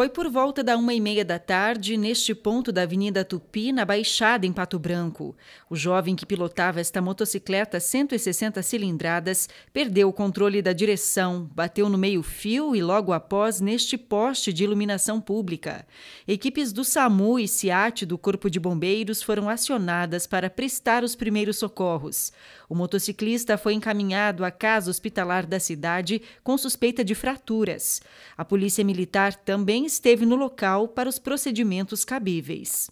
Foi por volta da uma e meia da tarde, neste ponto da Avenida Tupi, na Baixada, em Pato Branco. O jovem que pilotava esta motocicleta 160 cilindradas perdeu o controle da direção, bateu no meio-fio e logo após neste poste de iluminação pública. Equipes do SAMU e SIAT do Corpo de Bombeiros foram acionadas para prestar os primeiros socorros. O motociclista foi encaminhado à casa hospitalar da cidade com suspeita de fraturas. A Polícia Militar também esteve no local para os procedimentos cabíveis.